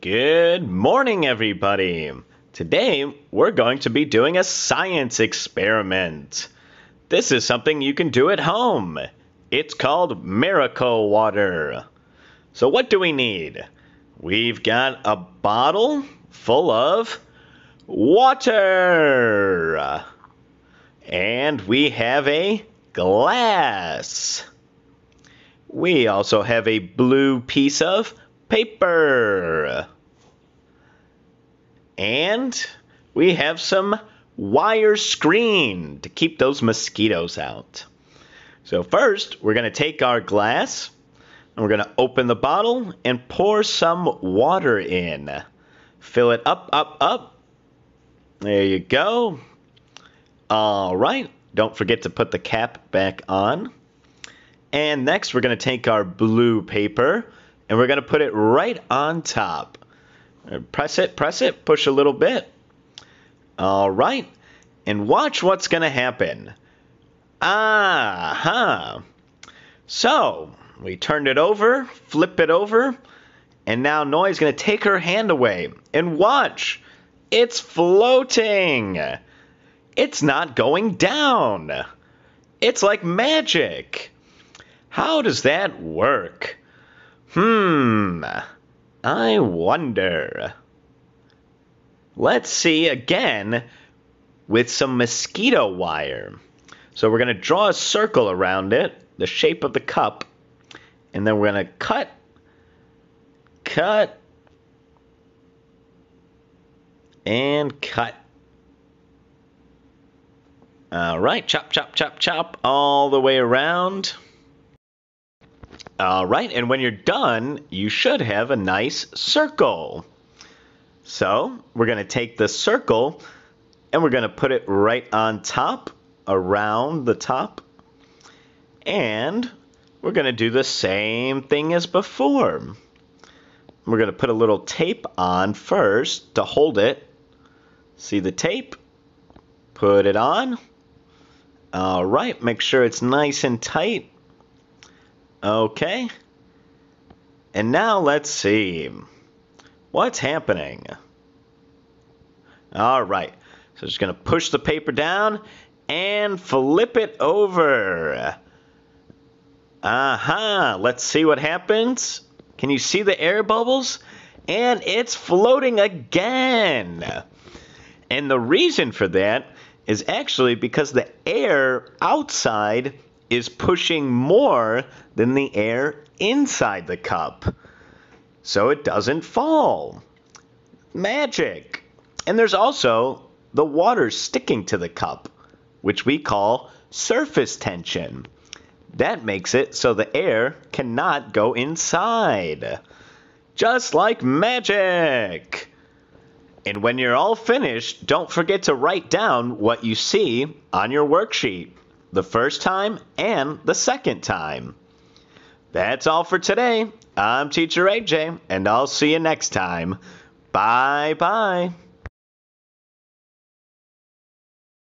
Good morning, everybody. Today, we're going to be doing a science experiment. This is something you can do at home. It's called miracle water. So, what do we need? We've got a bottle full of water. And we have a glass. We also have a blue piece of paper. And we have some wire screen to keep those mosquitoes out. So, first, we're going to take our glass and we're going to open the bottle and pour some water in. Fill it up, up, up. There you go. All right. Don't forget to put the cap back on. And next, we're going to take our blue paper and we're going to put it right on top. Uh, press it, press it, push a little bit. All right, and watch what's going to happen. Ah ha! huh So we turned it over, flip it over, and now Noi's going to take her hand away. And watch, it's floating. It's not going down. It's like magic. How does that work? Hmm. I wonder. Let's see again with some mosquito wire. So we're going to draw a circle around it, the shape of the cup, and then we're going to cut, cut, and cut. All right, chop, chop, chop, chop, all the way around. All right, and when you're done, you should have a nice circle. So we're going to take the circle and we're going to put it right on top, around the top. And we're going to do the same thing as before. We're going to put a little tape on first to hold it. See the tape? Put it on. All right, make sure it's nice and tight. Okay. And now let's see. What's happening? All right. So just going to push the paper down and flip it over. Aha. Uh -huh. Let's see what happens. Can you see the air bubbles? And it's floating again. And the reason for that is actually because the air outside is pushing more than the air inside the cup, so it doesn't fall. Magic! And there's also the water sticking to the cup, which we call surface tension. That makes it so the air cannot go inside. Just like magic! And when you're all finished, don't forget to write down what you see on your worksheet the first time and the second time. That's all for today. I'm Teacher AJ, and I'll see you next time. Bye bye.